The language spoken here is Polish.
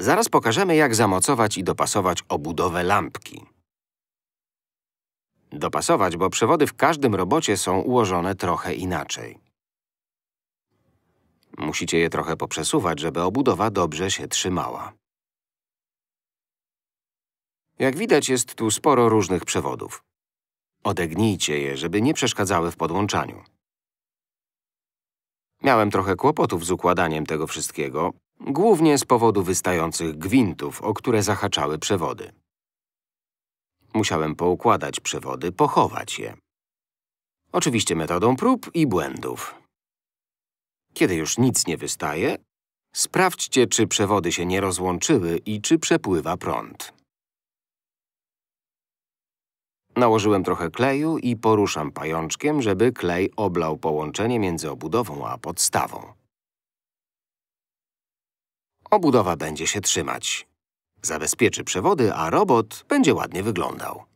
Zaraz pokażemy, jak zamocować i dopasować obudowę lampki. Dopasować, bo przewody w każdym robocie są ułożone trochę inaczej. Musicie je trochę poprzesuwać, żeby obudowa dobrze się trzymała. Jak widać, jest tu sporo różnych przewodów. Odegnijcie je, żeby nie przeszkadzały w podłączaniu. Miałem trochę kłopotów z układaniem tego wszystkiego, Głównie z powodu wystających gwintów, o które zahaczały przewody. Musiałem poukładać przewody, pochować je. Oczywiście metodą prób i błędów. Kiedy już nic nie wystaje, sprawdźcie, czy przewody się nie rozłączyły i czy przepływa prąd. Nałożyłem trochę kleju i poruszam pajączkiem, żeby klej oblał połączenie między obudową a podstawą. Obudowa będzie się trzymać. Zabezpieczy przewody, a robot będzie ładnie wyglądał.